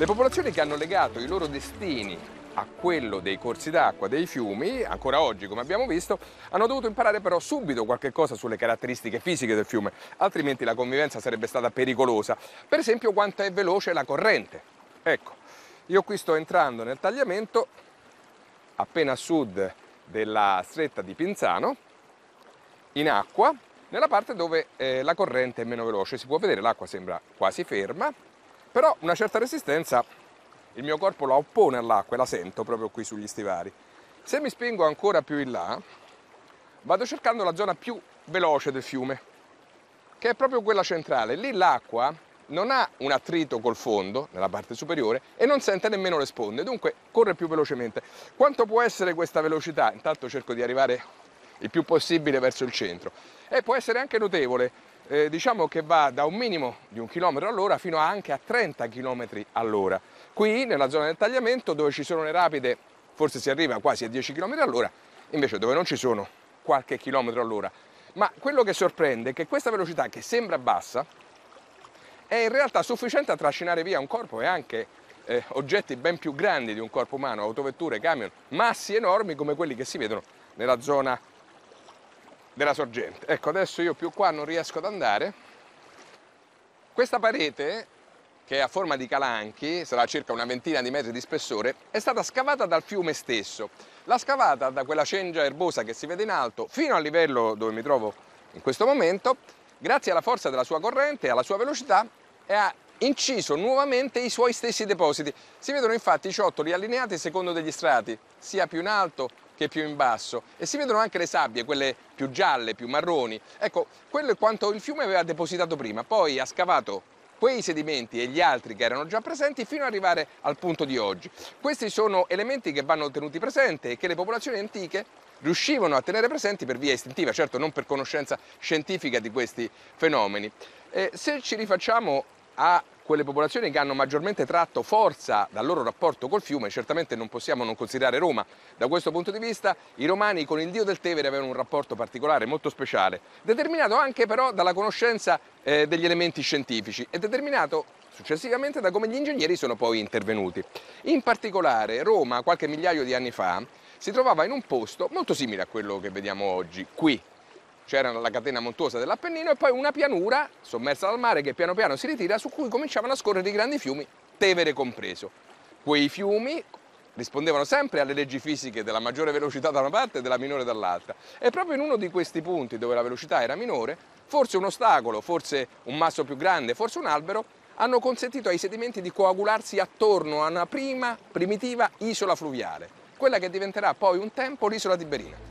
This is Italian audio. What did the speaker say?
Le popolazioni che hanno legato i loro destini a quello dei corsi d'acqua, dei fiumi, ancora oggi come abbiamo visto, hanno dovuto imparare però subito qualche cosa sulle caratteristiche fisiche del fiume, altrimenti la convivenza sarebbe stata pericolosa. Per esempio quanto è veloce la corrente. Ecco, io qui sto entrando nel tagliamento appena a sud della stretta di Pinzano, in acqua, nella parte dove eh, la corrente è meno veloce. Si può vedere l'acqua sembra quasi ferma, però una certa resistenza il mio corpo la oppone all'acqua e la sento proprio qui sugli stivali. Se mi spingo ancora più in là, vado cercando la zona più veloce del fiume, che è proprio quella centrale. Lì l'acqua non ha un attrito col fondo, nella parte superiore, e non sente nemmeno le sponde, dunque corre più velocemente. Quanto può essere questa velocità? Intanto cerco di arrivare il più possibile verso il centro e può essere anche notevole, eh, diciamo che va da un minimo di un chilometro all'ora fino anche a 30 km all'ora. Qui nella zona del tagliamento dove ci sono le rapide forse si arriva quasi a 10 km all'ora, invece dove non ci sono qualche chilometro all'ora. Ma quello che sorprende è che questa velocità che sembra bassa è in realtà sufficiente a trascinare via un corpo e anche eh, oggetti ben più grandi di un corpo umano, autovetture, camion, massi enormi come quelli che si vedono nella zona della sorgente. Ecco, adesso io più qua non riesco ad andare. Questa parete, che è a forma di calanchi, sarà circa una ventina di metri di spessore, è stata scavata dal fiume stesso. L'ha scavata da quella cengia erbosa che si vede in alto fino al livello dove mi trovo in questo momento, grazie alla forza della sua corrente e alla sua velocità, e ha inciso nuovamente i suoi stessi depositi. Si vedono infatti i ciottoli allineati secondo degli strati, sia più in alto che più in basso e si vedono anche le sabbie, quelle più gialle, più marroni. Ecco, quello è quanto il fiume aveva depositato prima, poi ha scavato quei sedimenti e gli altri che erano già presenti fino ad arrivare al punto di oggi. Questi sono elementi che vanno tenuti presenti e che le popolazioni antiche riuscivano a tenere presenti per via istintiva, certo non per conoscenza scientifica di questi fenomeni. Eh, se ci rifacciamo a quelle popolazioni che hanno maggiormente tratto forza dal loro rapporto col fiume, certamente non possiamo non considerare Roma. Da questo punto di vista i romani con il dio del Tevere avevano un rapporto particolare, molto speciale, determinato anche però dalla conoscenza eh, degli elementi scientifici e determinato successivamente da come gli ingegneri sono poi intervenuti. In particolare Roma qualche migliaio di anni fa si trovava in un posto molto simile a quello che vediamo oggi, qui c'era la catena montuosa dell'Appennino e poi una pianura sommersa dal mare che piano piano si ritira su cui cominciavano a scorrere i grandi fiumi, Tevere compreso. Quei fiumi rispondevano sempre alle leggi fisiche della maggiore velocità da una parte e della minore dall'altra e proprio in uno di questi punti dove la velocità era minore, forse un ostacolo, forse un masso più grande, forse un albero, hanno consentito ai sedimenti di coagularsi attorno a una prima, primitiva isola fluviale, quella che diventerà poi un tempo l'isola Tiberina.